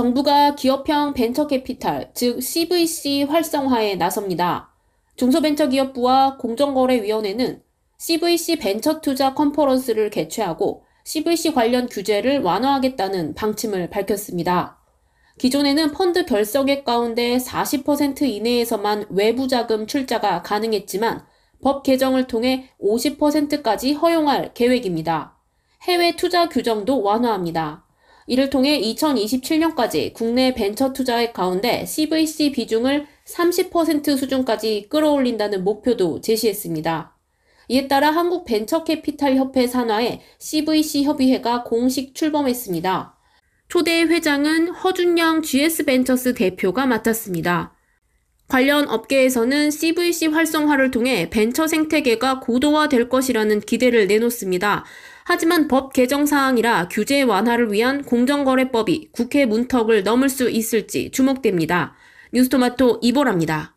정부가 기업형 벤처 캐피탈, 즉 CVC 활성화에 나섭니다. 중소벤처기업부와 공정거래위원회는 CVC 벤처 투자 컨퍼런스를 개최하고 CVC 관련 규제를 완화하겠다는 방침을 밝혔습니다. 기존에는 펀드 결석액 가운데 40% 이내에서만 외부 자금 출자가 가능했지만 법 개정을 통해 50%까지 허용할 계획입니다. 해외 투자 규정도 완화합니다. 이를 통해 2027년까지 국내 벤처 투자액 가운데 CVC 비중을 30% 수준까지 끌어올린다는 목표도 제시했습니다. 이에 따라 한국 벤처캐피탈협회 산하의 CVC 협의회가 공식 출범했습니다. 초대 회장은 허준양 GS벤처스 대표가 맡았습니다. 관련 업계에서는 CVC 활성화를 통해 벤처 생태계가 고도화될 것이라는 기대를 내놓습니다. 하지만 법 개정 사항이라 규제 완화를 위한 공정거래법이 국회 문턱을 넘을 수 있을지 주목됩니다. 뉴스토마토 이보랍니다.